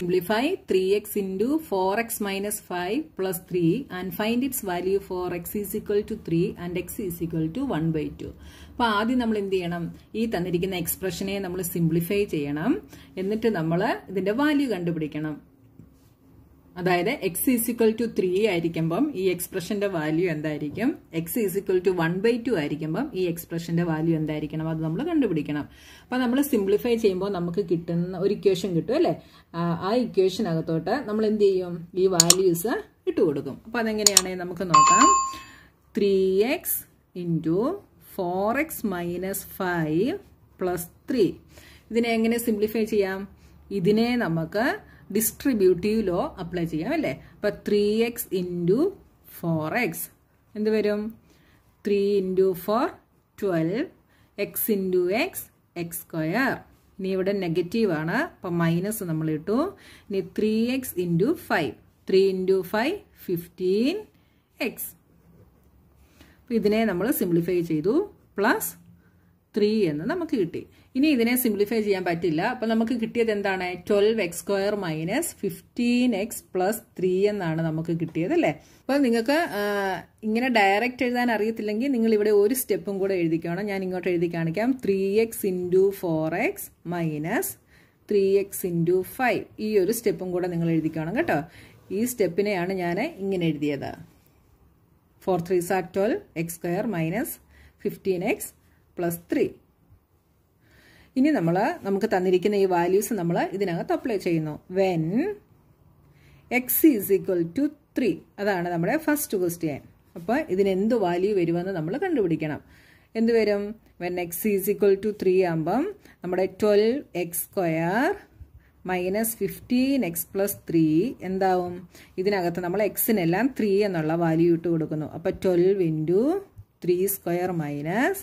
Simplify 3x four 4x minus 5 plus 3 and find its value for x is equal to 3 and x is equal to 1 by 2. അപ്പോൾ ആദ്യം നമ്മൾ എന്ത് ചെയ്യണം ഈ തന്നിരിക്കുന്ന എക്സ്പ്രഷനെ നമ്മൾ സിംപ്ലിഫൈ ചെയ്യണം എന്നിട്ട് നമ്മൾ ഇതിൻ്റെ വാല്യൂ കണ്ടുപിടിക്കണം അതായത് എക്സ് ഈസിക്വൽ ടു ത്രീ ആയിരിക്കുമ്പം ഈ എക്സ്പ്രഷന്റെ വാല്യൂ എന്തായിരിക്കും x is equal to one by two ആയിരിക്കുമ്പം ഈ എക്സ്പ്രഷന്റെ വാല്യൂ എന്തായിരിക്കണം അത് നമ്മൾ കണ്ടുപിടിക്കണം അപ്പൊ നമ്മൾ സിംപ്ലിഫൈ ചെയ്യുമ്പോൾ നമുക്ക് കിട്ടുന്ന ഒരു ഇക്വേഷൻ കിട്ടും അല്ലേ ആ ഇക്വേഷനകത്തോട്ട് നമ്മൾ എന്ത് ചെയ്യും ഈ വാല്യൂസ് ഇട്ട് കൊടുക്കും അപ്പൊ അതെങ്ങനെയാണ് നമുക്ക് നോക്കാം three x into four x minus five plus three ഇതിനെ എങ്ങനെ സിംപ്ലിഫൈ ചെയ്യാം ഇതിനെ നമുക്ക് ഡിസ്ട്രിബ്യൂട്ടീവ് ലോ അപ്ലൈ ചെയ്യാം അല്ലേ അപ്പൊ three x into four x എന്ത് വരും three into four twelve x into x x square ഇനി ഇവിടെ നെഗറ്റീവ് ആണ് അപ്പൊ മൈനസ് നമ്മൾ ഇട്ടു ഇനി three x into five three into five fifteen x ഇതിനെ നമ്മൾ സിംപ്ലിഫൈ ചെയ്തു പ്ലസ് ത്രീ എന്ന് നമുക്ക് കിട്ടി ഇനി ഇതിനെ സിംപ്ലിഫൈ ചെയ്യാൻ പറ്റില്ല അപ്പം നമുക്ക് കിട്ടിയത് എന്താണ് twelve x square minus fifteen x plus three എന്നാണ് നമുക്ക് കിട്ടിയത് അല്ലേ അപ്പോൾ നിങ്ങൾക്ക് ഇങ്ങനെ ഡയറക്റ്റ് എഴുതാൻ അറിയത്തില്ലെങ്കിൽ നിങ്ങൾ ഇവിടെ ഒരു സ്റ്റെപ്പും കൂടെ എഴുതിക്കണം ഞാൻ ഇങ്ങോട്ട് എഴുതി കാണിക്കാം three x into four x minus three x into five ഈ ഒരു സ്റ്റെപ്പും കൂടെ നിങ്ങൾ എഴുതിക്കണം കേട്ടോ ഈ സ്റ്റെപ്പിനെയാണ് ഞാൻ ഇങ്ങനെ എഴുതിയത് four three sir twelve x square minus fifteen x plus three ഇനി നമ്മൾ നമുക്ക് തന്നിരിക്കുന്ന ഈ വാല്യൂസ് നമ്മൾ ഇതിനകത്ത് അപ്ലൈ ചെയ്യുന്നു when x is equal to three അതാണ് നമ്മുടെ ഫസ്റ്റ് ക്വസ്റ്റ്യൻ അപ്പോൾ ഇതിനെന്ത് വാല്യൂ വരുമെന്ന് നമ്മൾ കണ്ടുപിടിക്കണം എന്ത് വരും when x is equal to three ആകുമ്പം നമ്മുടെ twelve x square minus fifteen x plus three എന്താവും ഇതിനകത്ത് നമ്മൾ എക്സിനെല്ലാം ത്രീ എന്നുള്ള വാല്യൂ ഇട്ട് കൊടുക്കുന്നു അപ്പോൾ twelve into three square minus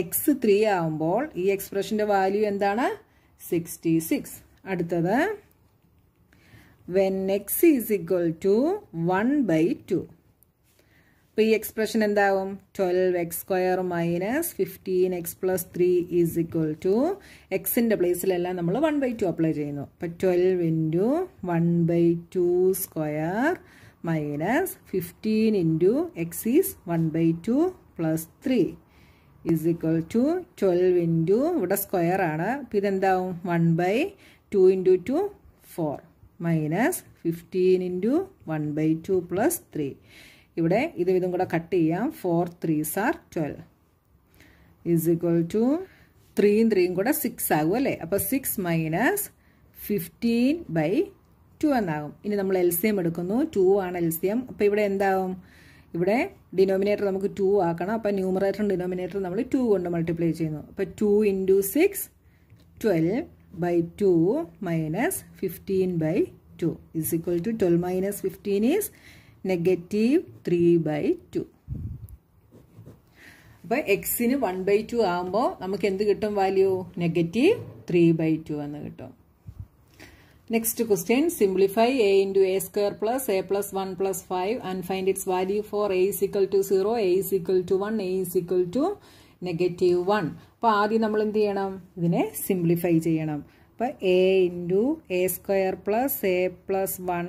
x three ആവുമ്പോൾ ഈ എക്സ്പ്രഷൻ്റെ വാല്യൂ എന്താണ് സിക്സ്റ്റി സിക്സ് അടുത്തത് when x is equal to one by two അപ്പോൾ ഈ എക്സ്പ്രഷൻ എന്താവും twelve x square minus fifteen x plus three is equal to എക്സിൻ്റെ പ്ലേസിലെല്ലാം നമ്മൾ വൺ ബൈ ടു അപ്ലൈ ചെയ്യുന്നു അപ്പോൾ twelve into one by two square minus fifteen into x is one by two plus three is equal to twelve into ഇവിടെ square ആണ് അപ്പം ഇതെന്താവും one by two into two four minus fifteen into one by two plus three ഇവിടെ ഇതും ഇതും കൂടെ cut ചെയ്യാം four three sir twelve is equal to ത്രീയും ത്രീയും കൂടെ സിക്സ് ആകും അല്ലേ അപ്പോൾ six minus fifteen by two എന്നാകും ഇനി നമ്മൾ എൽ സി എം എടുക്കുന്നു ടു ആണ് എൽ സി എം അപ്പോൾ ഇവിടെ എന്താവും ഇവിടെ ഡിനോമിനേറ്റർ നമുക്ക് ടു ആക്കണം അപ്പം ന്യൂമറേറ്ററും ഡിനോമിനേറ്ററും നമ്മൾ ടു കൊണ്ട് മൾട്ടിപ്ലൈ ചെയ്യുന്നു അപ്പം two into six twelve by two minus fifteen by two is equal to twelve minus fifteen is negative three by two അപ്പം എക്സിന് വൺ ബൈ ടു ആകുമ്പോൾ നമുക്ക് എന്ത് കിട്ടും value negative three by two എന്ന് കിട്ടും next question simplify a into a square plus a plus 1 plus 5 and find its value for a is equal to 0, a is equal to 1, A is equal to negative one അപ്പോൾ ആദ്യം നമ്മൾ എന്ത് ചെയ്യണം ഇതിനെ simplify ചെയ്യണം അപ്പോൾ a into a square plus a plus one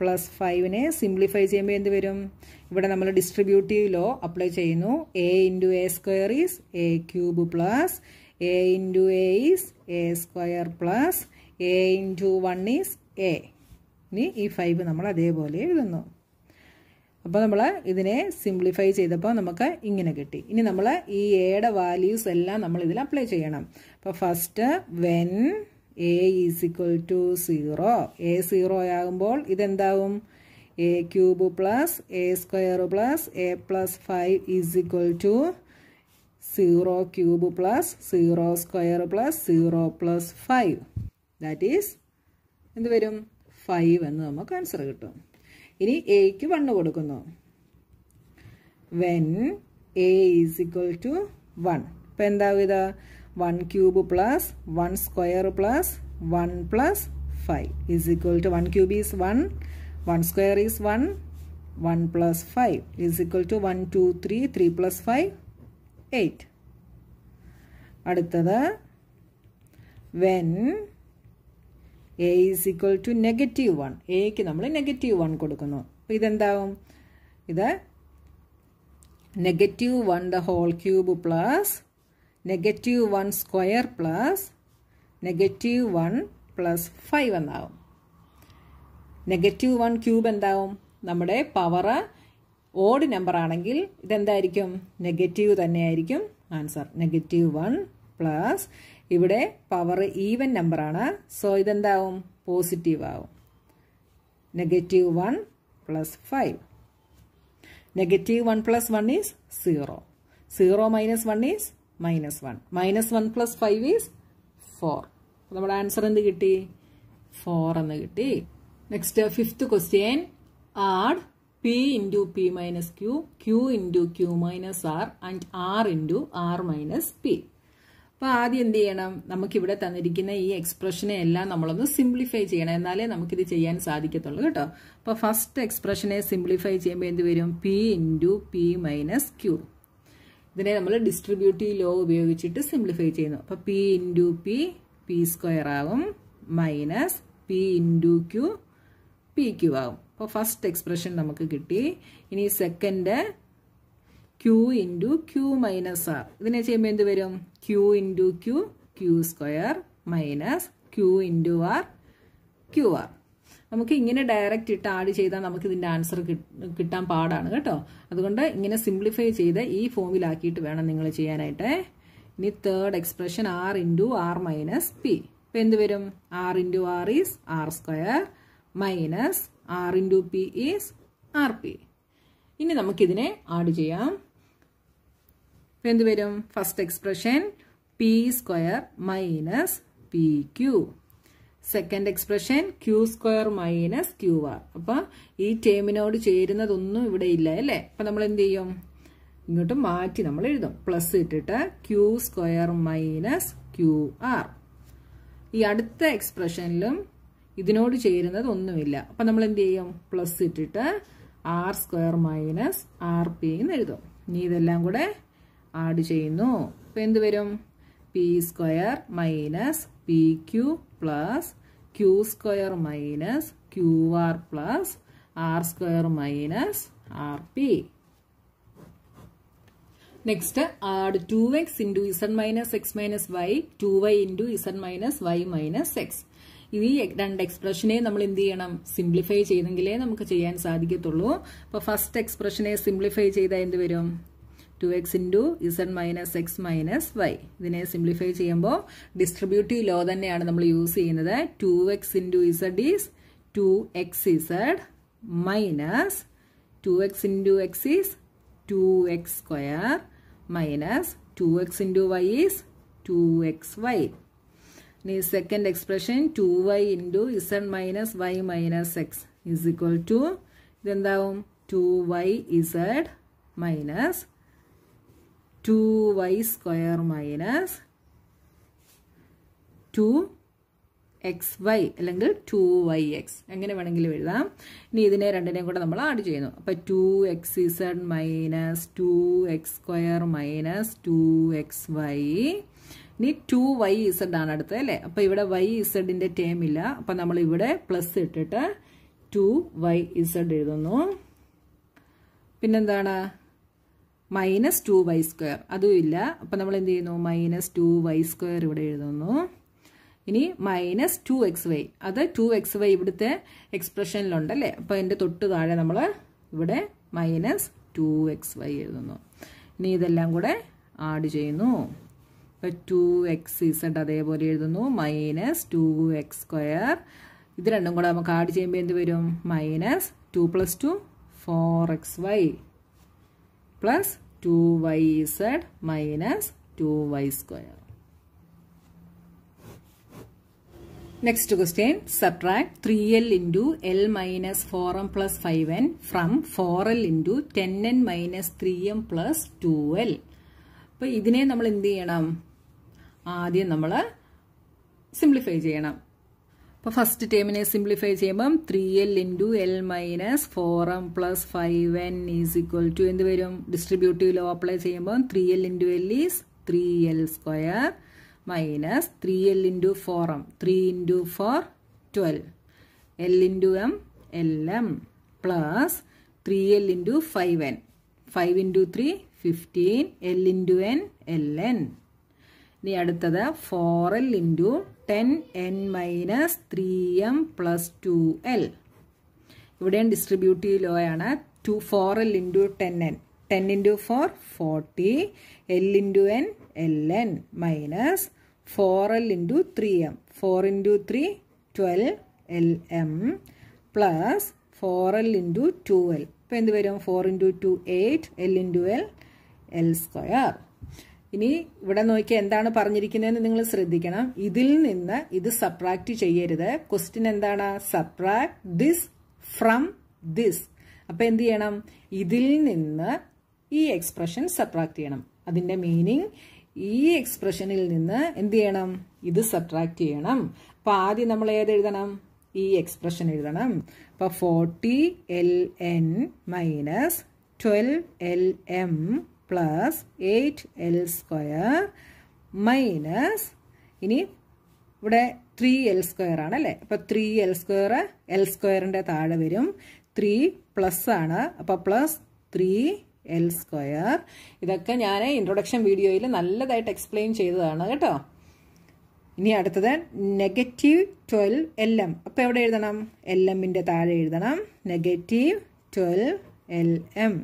plus ഫൈവിനെ simplify ചെയ്യുമ്പോൾ എന്ത് വരും ഇവിടെ നമ്മൾ ഡിസ്ട്രിബ്യൂട്ടീവ് ലോ അപ്ലൈ ചെയ്യുന്നു a into a square is a cube plus a into a is a square plus a into one is a ഇനി ഈ five നമ്മൾ അതേപോലെ എഴുതുന്നു അപ്പോൾ നമ്മൾ ഇതിനെ സിംപ്ലിഫൈ ചെയ്തപ്പോൾ നമുക്ക് ഇങ്ങനെ കിട്ടി ഇനി നമ്മൾ ഈ എയുടെ വാല്യൂസ് എല്ലാം നമ്മൾ ഇതിൽ അപ്ലൈ ചെയ്യണം അപ്പോൾ first when a is equal to zero a zero ആകുമ്പോൾ ഇതെന്താവും a cube plus a square plus a plus five is equal to zero cube plus zero square plus zero plus five that is എന്ത് വരും five എന്ന് നമുക്ക് answer കിട്ടും ഇനി എക്ക് one കൊടുക്കുന്നു when a is equal to one ഇപ്പം എന്താവും ഇത് one cube plus one square plus one plus five is equal to one cube is one one square is one one plus five is equal to one two three three plus five eight അടുത്തത് when a is equal to negative one എക്ക് നമ്മൾ negative one കൊടുക്കുന്നു അപ്പോൾ ഇതെന്താവും ഇത് negative one the whole cube plus negative one square plus negative one plus five എന്നാവും negative one cube എന്താവും നമ്മുടെ പവർ ഓഡ് നമ്പർ ആണെങ്കിൽ ഇതെന്തായിരിക്കും നെഗറ്റീവ് തന്നെയായിരിക്കും ആൻസർ നെഗറ്റീവ് വൺ പ്ലസ് ഇവിടെ പവർ ഈവൻ നമ്പറാണ് സോ ഇതെന്താവും പോസിറ്റീവ് ആവും negative one plus five negative one plus one is zero zero minus one is minus one minus one plus five is four നമ്മുടെ answer എന്ത് കിട്ടി four എന്ന് കിട്ടി next fifth question add p into p minus q Q into q minus r and r into r minus p അപ്പോൾ ആദ്യം എന്ത് ചെയ്യണം നമുക്ക് ഇവിടെ തന്നിരിക്കുന്ന ഈ എക്സ്പ്രഷനെ എല്ലാം നമ്മളൊന്ന് സിംപ്ലിഫൈ ചെയ്യണം എന്നാലേ നമുക്കിത് ചെയ്യാൻ സാധിക്കത്തുള്ളൂ കേട്ടോ അപ്പോൾ ഫസ്റ്റ് എക്സ്പ്രഷനെ സിംപ്ലിഫൈ ചെയ്യുമ്പോൾ എന്ത് വരും p into p minus q ഇതിനെ നമ്മൾ ഡിസ്ട്രിബ്യൂട്ടീവ് ലോ ഉപയോഗിച്ചിട്ട് സിംപ്ലിഫൈ ചെയ്യുന്നു അപ്പോൾ p into p p square ആകും minus p into q p q ആകും അപ്പോൾ ഫസ്റ്റ് എക്സ്പ്രഷൻ നമുക്ക് കിട്ടി ഇനി second q into q minus r ഇതിനെ ചെയ്യുമ്പോൾ എന്ത് വരും q into q q square minus q into r q r നമുക്ക് ഇങ്ങനെ ഡയറക്റ്റ് ഇട്ട് ആഡ് ചെയ്താൽ നമുക്ക് ഇതിൻ്റെ ആൻസർ കിട്ടാൻ പാടാണ് കേട്ടോ അതുകൊണ്ട് ഇങ്ങനെ സിംപ്ലിഫൈ ചെയ്ത് ഈ ഫോമിലാക്കിയിട്ട് വേണം നിങ്ങൾ ചെയ്യാനായിട്ട് ഇനി third expression r into r minus p ഇപ്പം എന്ത് വരും r into r is r square minus r into p is r p ഇനി നമുക്കിതിനെ ആഡ് ചെയ്യാം എന്ത് വരും first expression p square minus p q second expression q square minus q r അപ്പൊ ഈ ടേമിനോട് ചേരുന്നതൊന്നും ഇവിടെ ഇല്ല അല്ലേ അപ്പൊ നമ്മൾ എന്ത് ചെയ്യും ഇങ്ങോട്ട് മാറ്റി നമ്മൾ എഴുതും പ്ലസ് ഇട്ടിട്ട് q square minus q r ഈ അടുത്ത എക്സ്പ്രഷനിലും ഇതിനോട് ചേരുന്നത് ഒന്നുമില്ല അപ്പൊ നമ്മൾ എന്ത് ചെയ്യും പ്ലസ് ഇട്ടിട്ട് r square minus r p എന്ന് എഴുതും ഇനി ഇതെല്ലാം കൂടെ ആഡ് ചെയ്യുന്നു അപ്പം എന്ത് വരും p square minus p q plus q square minus q r plus r square minus r p next add two x into z minus x minus y two y into z minus y minus x ഈ രണ്ട് എക്സ്പ്രഷനെ നമ്മൾ എന്ത് ചെയ്യണം simplify ചെയ്തെങ്കിലേ നമുക്ക് ചെയ്യാൻ സാധിക്കത്തുള്ളൂ അപ്പൊ first എക്സ്പ്രഷനെ simplify ചെയ്താൽ എന്ത് വരും two x into z minus x minus y ഇതിനെ സിംപ്ലിഫൈ ചെയ്യുമ്പോൾ ഡിസ്ട്രിബ്യൂട്ടീവ് ലോ തന്നെയാണ് നമ്മൾ യൂസ് ചെയ്യുന്നത് two x into z is two x z minus two x into x is two x square minus 2x into y is 2xy. The second expression 2y into z minus y minus x is equal to ഇതെന്താവും two 2 z minus two y square minus two x y അല്ലെങ്കിൽ two y x എങ്ങനെ വേണമെങ്കിലും എഴുതാം ഇനി ഇതിനെ രണ്ടിനെയും കൂടെ നമ്മൾ ആഡ് ചെയ്യുന്നു അപ്പോൾ two x z minus two x square minus two x y ഇനി ടു വൈ ഇസഡ് ആണ് അടുത്തത് അല്ലേ അപ്പോൾ ഇവിടെ വൈ ഇസഡിൻ്റെ ടേം ഇല്ല അപ്പോൾ നമ്മൾ ഇവിടെ പ്ലസ് ഇട്ടിട്ട് ടു വൈ ഇസഡ് എഴുതുന്നു പിന്നെന്താണ് മൈനസ് ടു വൈ സ്ക്വയർ അതും ഇല്ല അപ്പം നമ്മൾ എന്ത് ചെയ്യുന്നു മൈനസ് ടു വൈ സ്ക്വയർ ഇവിടെ എഴുതുന്നു ഇനി മൈനസ് ടു എക്സ് വൈ അത് ടു എക്സ് വൈ ഇവിടുത്തെ എക്സ്പ്രഷനിലുണ്ട് അല്ലേ അപ്പോൾ എൻ്റെ തൊട്ട് താഴെ നമ്മൾ ഇവിടെ മൈനസ് ടു എക്സ് വൈ എഴുതുന്നു ഇനി ഇതെല്ലാം കൂടെ ആഡ് ചെയ്യുന്നു ഇപ്പൊ ടു എക്സ് ഇസഡ് അതേപോലെ എഴുതുന്നു മൈനസ് ടു എക്സ് സ്ക്വയർ ഇത് രണ്ടും കൂടെ നമുക്ക് ആഡ് ചെയ്യുമ്പോൾ എന്ത് വരും minus two plus two four x y plus two y z minus two y square next question subtract three l into l minus four m plus five n from four l into ten n minus three m plus two l അപ്പോൾ ഇതിനെ നമ്മൾ എന്ത് ചെയ്യണം ആദ്യം നമ്മൾ simplify ചെയ്യണം അപ്പോൾ first ടേമിനെ സിംപ്ലിഫൈ ചെയ്യുമ്പം three l into l minus four m plus five n is equal to എന്ത് വരും ഡിസ്ട്രിബ്യൂട്ടീവ് ലോ അപ്ലൈ ചെയ്യുമ്പം three l into l is three l square minus three l into four m three into four twelve l into m l m plus three l into five n five into three fifteen l into n l n ഇനി അടുത്തത് four l into ten n minus three m plus two l ഇവിടെയും distributive law ആണ് two four l into ten n ten into four forty l into n l n minus four l into three m four into three twelve l m plus four l into two l ഇപ്പം എന്ത് വരും four into two eight l into l l square ഇനി ഇവിടെ നോക്കിയാൽ എന്താണ് പറഞ്ഞിരിക്കുന്നതെന്ന് നിങ്ങൾ ശ്രദ്ധിക്കണം ഇതിൽ നിന്ന് ഇത് സപ്രാക്ട് ചെയ്യരുത് ക്വസ്റ്റിൻ എന്താണ് സപ്രാക്ട് ദിസ് ഫ്രം ദിസ് അപ്പം എന്ത് ചെയ്യണം ഇതിൽ നിന്ന് ഈ എക്സ്പ്രഷൻ സപ്രാക്ട് ചെയ്യണം അതിൻ്റെ മീനിങ് ഈ എക്സ്പ്രഷനിൽ നിന്ന് എന്ത് ചെയ്യണം ഇത് സബ്ട്രാക്ട് ചെയ്യണം അപ്പൊ ആദ്യം നമ്മൾ ഏത് എഴുതണം ഈ എക്സ്പ്രഷൻ എഴുതണം അപ്പൊ forty l n minus twelve l m plus eight l square minus ഇനി ഇവിടെ ത്രീ എൽ സ്ക്വയർ ആണ് അല്ലെ അപ്പൊ ത്രീ എൽ സ്ക്വയർ എൽ സ്ക്വയറിന്റെ താഴെ വരും ത്രീ പ്ലസ് ആണ് അപ്പൊ പ്ലസ് ത്രീ എൽ സ്ക്വയർ ഇതൊക്കെ ഞാൻ ഇൻട്രൊഡക്ഷൻ വീഡിയോയിൽ നല്ലതായിട്ട് എക്സ്പ്ലെയിൻ ചെയ്തതാണ് കേട്ടോ ഇനി അടുത്തത് നെഗറ്റീവ് ട്വൽവ് എൽ എം അപ്പം എവിടെ എഴുതണം എൽ എമ്മിൻ്റെ താഴെ എഴുതണം നെഗറ്റീവ് ട്വൽവ് എൽ എം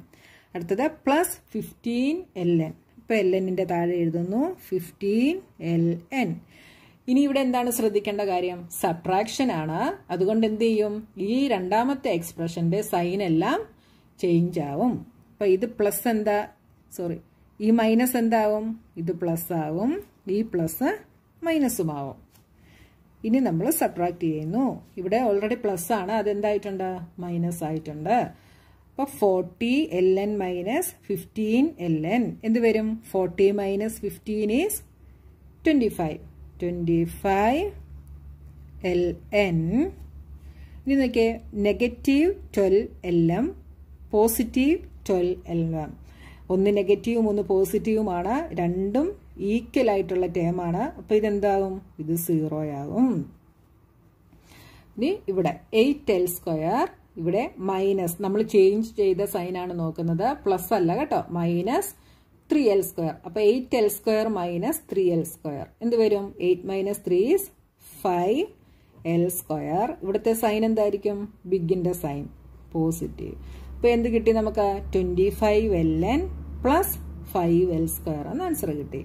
അടുത്തത് പ്ലസ് ഫിഫ്റ്റീൻ എൽ എൻ ഇപ്പം എൽ എന്നിൻ്റെ താഴെ എഴുതുന്നു ഫിഫ്റ്റീൻ എൽ എൻ ഇനി ഇവിടെ എന്താണ് ശ്രദ്ധിക്കേണ്ട കാര്യം സബ്ട്രാക്ഷൻ ആണ് അതുകൊണ്ട് എന്ത് ചെയ്യും ഈ രണ്ടാമത്തെ എക്സ്പ്രഷൻ്റെ സൈൻ എല്ലാം ചേഞ്ച് ആവും അപ്പൊ ഇത് പ്ലസ് എന്താ സോറി ഈ മൈനസ് എന്താവും ഇത് പ്ലസ് ആവും ഈ പ്ലസ് മൈനസും ആവും ഇനി നമ്മൾ സബ്ട്രാക്ട് ചെയ്യുന്നു ഇവിടെ ഓൾറെഡി പ്ലസ് ആണ് അതെന്തായിട്ടുണ്ട് മൈനസ് ആയിട്ടുണ്ട് അപ്പോൾ forty l n minus fifteen l n എന്ത് വരും forty minus fifteen is twenty five twenty five l n ഇനി നോക്കിയേ negative twelve l m positive twelve l m ഒന്ന് നെഗറ്റീവും ഒന്ന് പോസിറ്റീവുമാണ് രണ്ടും ഈക്വൽ ആയിട്ടുള്ള ആണ് അപ്പോൾ ഇതെന്താകും ഇത് സീറോയാകും ഇനി ഇവിടെ എയ്റ്റ് എൽ സ്ക്വയർ ഇവിടെ മൈനസ് നമ്മൾ ചേഞ്ച് ചെയ്ത സൈനാണ് നോക്കുന്നത് പ്ലസ് അല്ല കേട്ടോ മൈനസ് ത്രീ എൽ സ്ക്വയർ അപ്പൊ eight l square minus three l square എന്ത് വരും eight minus three five l square ഇവിടുത്തെ സൈൻ എന്തായിരിക്കും ബിഗിന്റെ സൈൻ പോസിറ്റീവ് ഇപ്പോൾ എന്ത് കിട്ടി നമുക്ക് twenty five l n plus five l square എന്ന ആൻസർ കിട്ടി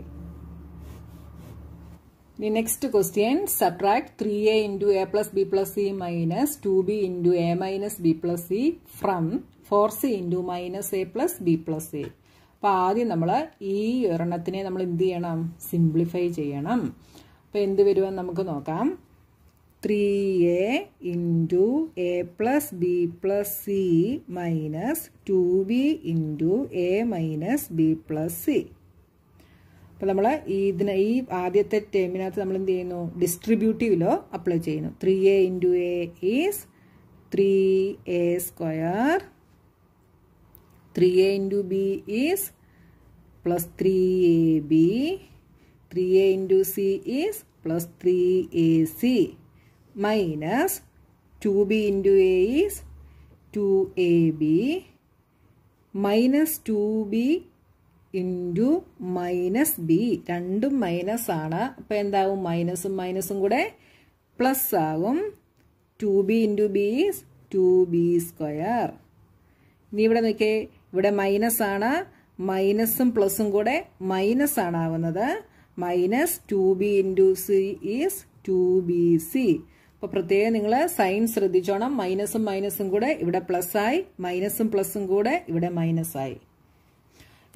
ഇനി next question subtract three a into a plus b plus c minus two b into a minus b plus c from four c into minus a plus b plus c അപ്പോൾ ആദ്യം നമ്മൾ ഈ ഒരെണ്ണത്തിനെ നമ്മൾ എന്ത് ചെയ്യണം simplify ചെയ്യണം അപ്പോൾ എന്ത് വരുമെന്ന് നമുക്ക് നോക്കാം three a into a plus b plus c minus two b into a minus b plus c അപ്പോൾ നമ്മൾ ഇതിന് ഈ ആദ്യത്തെ ടേമിനകത്ത് നമ്മൾ എന്ത് ചെയ്യുന്നു ഡിസ്ട്രിബ്യൂട്ടീവിലോ അപ്ലൈ ചെയ്യുന്നു three a into a is three a square three a into b is plus three a b three a into c is plus three a c minus 2b into a is 2ab minus 2b into minus B രണ്ടും minus ആണ് അപ്പോൾ എന്താവും മൈനസും മൈനസും കൂടെ plus ആകും two b into b is two b square ഇനി ഇവിടെ നോക്കിയേ ഇവിടെ മൈനസ് ആണ് മൈനസും പ്ലസും കൂടെ മൈനസ് ആണ് ആവുന്നത് minus two b into c is two b c അപ്പൊ പ്രത്യേകം നിങ്ങൾ സൈൻ ശ്രദ്ധിച്ചോണം മൈനസും മൈനസും കൂടെ ഇവിടെ പ്ലസ് ആയി മൈനസും പ്ലസും കൂടെ ഇവിടെ മൈനസ് ആയി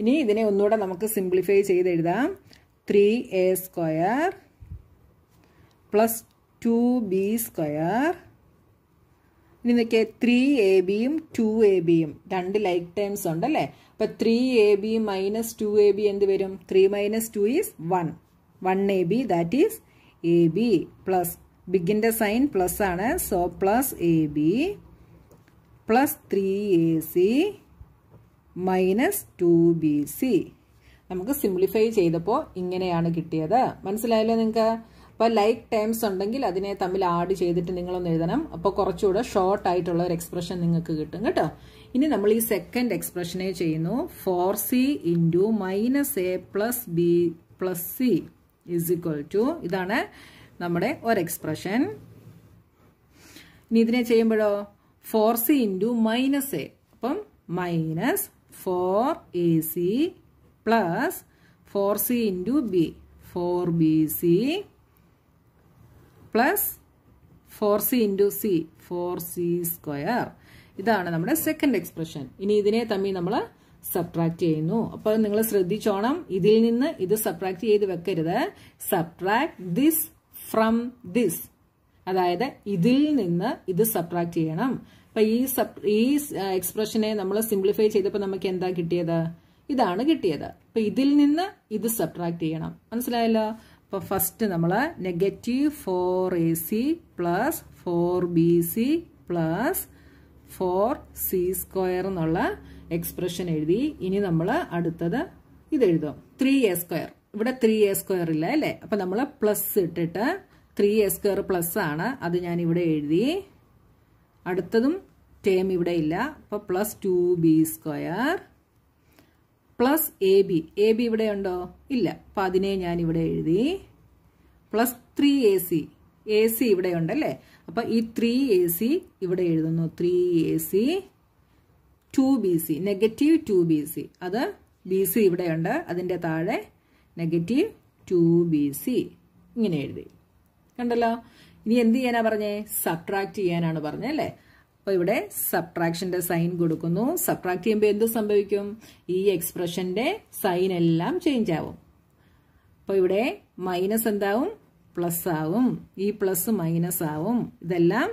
ഇനി ഇതിനെ ഒന്നുകൂടെ നമുക്ക് സിംപ്ലിഫൈ ചെയ്ത് എഴുതാം three a square plus two b square ഇനി നോക്കിയാൽ ത്രീ എ ബിയും ടു എ ബിയും രണ്ട് ലൈക്ക് ടേംസ് ഉണ്ട് അല്ലേ അപ്പൊ three a b minus two a b എന്ത് വരും three minus two is one one a b that is a b plus ബിഗിൻ്റെ സൈൻ പ്ലസ് ആണ് so plus a b plus three a c minus two b c നമുക്ക് simplify ചെയ്തപ്പോൾ ഇങ്ങനെയാണ് കിട്ടിയത് മനസ്സിലായല്ലോ നിങ്ങൾക്ക് അപ്പോൾ ലൈക്ക് ടേംസ് ഉണ്ടെങ്കിൽ അതിനെ തമ്മിൽ ആഡ് ചെയ്തിട്ട് നിങ്ങളൊന്ന് എഴുതണം അപ്പോൾ കുറച്ചുകൂടെ ഷോർട്ട് ആയിട്ടുള്ള ഒരു എക്സ്പ്രഷൻ നിങ്ങൾക്ക് കിട്ടും കേട്ടോ ഇനി നമ്മൾ ഈ സെക്കൻഡ് എക്സ്പ്രഷനെ ചെയ്യുന്നു four c into minus a plus b plus c is equal to ഇതാണ് നമ്മുടെ ഒരു എക്സ്പ്രഷൻ ഇനി ഇതിനെ ചെയ്യുമ്പോഴോ four c into minus a അപ്പം minus four a c plus four c into b four b c plus four c into c four c square ഇതാണ് നമ്മുടെ second expression ഇനി ഇതിനെ തമ്മിൽ നമ്മൾ സബ്ട്രാക്ട് ചെയ്യുന്നു അപ്പോൾ നിങ്ങൾ ശ്രദ്ധിച്ചോണം ഇതിൽ നിന്ന് ഇത് സബ്ട്രാക്ട് ചെയ്ത് വെക്കരുത് സബ്ട്രാക്ട് ദിസ് ഫ്രം ദിസ് അതായത് ഇതിൽ നിന്ന് ഇത് സബ്ട്രാക്ട് ചെയ്യണം അപ്പൊ ഈ സബ് ഈ എക്സ്പ്രഷനെ നമ്മൾ സിംപ്ലിഫൈ ചെയ്തപ്പോൾ നമുക്ക് എന്താ കിട്ടിയത് ഇതാണ് കിട്ടിയത് അപ്പൊ ഇതിൽ നിന്ന് ഇത് സബ്ട്രാക്ട് ചെയ്യണം മനസ്സിലായല്ലോ അപ്പൊ ഫസ്റ്റ് നമ്മൾ negative four a c plus four b c plus four c square എന്നുള്ള എക്സ്പ്രഷൻ എഴുതി ഇനി നമ്മൾ അടുത്തത് ഇത് എഴുതും ത്രീ എ സ്ക്വയർ ഇവിടെ ത്രീ എ സ്ക്വയർ ഇല്ല അല്ലേ അപ്പൊ നമ്മൾ പ്ലസ് ഇട്ടിട്ട് ത്രീ എ സ്ക്വയർ പ്ലസ് ആണ് അത് ഞാൻ ഇവിടെ എഴുതി അടുത്തതും ടേം ഇവിടെ ഇല്ല അപ്പോൾ plus two b square plus a b a b ഇവിടെ ഉണ്ടോ ഇല്ല അപ്പൊ അതിനെ ഞാൻ ഇവിടെ എഴുതി plus three a c a c ഇവിടെ ഉണ്ടല്ലേ അപ്പൊ ഈ ത്രീ എ സി ഇവിടെ എഴുതുന്നു three a c two b c negative two b c അത് ബി സി ഇവിടെയുണ്ട് അതിന്റെ താഴെ നെഗറ്റീവ് ടു ബി സി ഇങ്ങനെ എഴുതി കണ്ടല്ലോ ഇനി എന്ത് ചെയ്യാനാ പറഞ്ഞേ സബ്ട്രാക്ട് ചെയ്യാനാണ് പറഞ്ഞല്ലേ അപ്പോൾ ഇവിടെ സബ്ട്രാക്ഷന്റെ സൈൻ കൊടുക്കുന്നു സബ്ട്രാക്ട് ചെയ്യുമ്പോൾ എന്ത് സംഭവിക്കും ഈ എക്സ്പ്രഷന്റെ സൈൻ എല്ലാം ചേഞ്ച് ആവും അപ്പോൾ ഇവിടെ മൈനസ് എന്താവും പ്ലസ് ആവും ഈ പ്ലസ് മൈനസ് ആവും ഇതെല്ലാം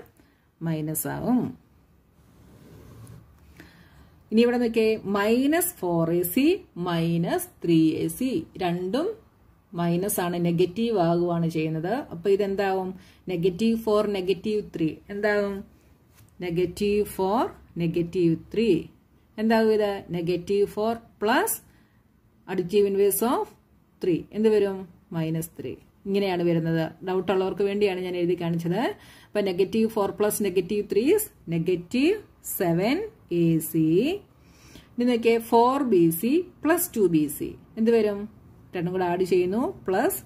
മൈനസ് ആവും ഇനി ഇവിടെ നോക്കിയേ minus four a c minus three a c രണ്ടും മൈനസ് ആണ് നെഗറ്റീവ് ആകുവാണ് ചെയ്യുന്നത് അപ്പോൾ ഇതെന്താവും നെഗറ്റീവ് ഫോർ നെഗറ്റീവ് ത്രീ എന്താവും നെഗറ്റീവ് ഫോർ നെഗറ്റീവ് ത്രീ എന്താകും ഇത് negative four plus additive inverse of three എന്ത് വരും മൈനസ് ത്രീ ഇങ്ങനെയാണ് വരുന്നത് ഡൗട്ട് ഉള്ളവർക്ക് വേണ്ടിയാണ് ഞാൻ എഴുതി കാണിച്ചത് അപ്പൊ negative four plus negative three negative seven a c ഇനി നോക്കിയേ four b c plus two b c എന്ത് വരും രണ്ടും കൂടെ ആഡ് ചെയ്യുന്നു പ്ലസ്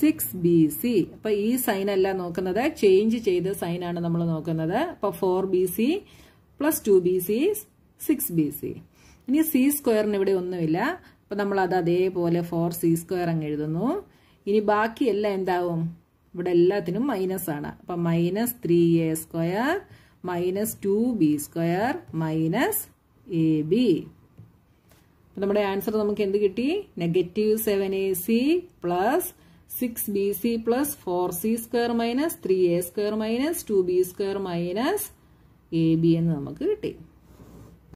സിക്സ് ബി സി അപ്പൊ ഈ സൈൻ അല്ല നോക്കുന്നത് ചേഞ്ച് ചെയ്ത സൈനാണ് നമ്മൾ നോക്കുന്നത് അപ്പൊ four b c plus two b c six b c ഇനി സി സ്ക്വയറിന് ഇവിടെ ഒന്നുമില്ല അപ്പൊ നമ്മൾ അത് അതേപോലെ ഫോർ സി സ്ക്വയർ അങ്ങ് എഴുതുന്നു ഇനി ബാക്കി എല്ലാം എന്താവും ഇവിടെ എല്ലാത്തിനും മൈനസ് ആണ് അപ്പൊ minus three a square minus two b square minus a b നമ്മുടെ ആൻസർ നമുക്ക് എന്ത് കിട്ടി negative seven a c plus six b c plus four c square minus three a square minus two b square minus a b എന്ന് നമുക്ക് കിട്ടി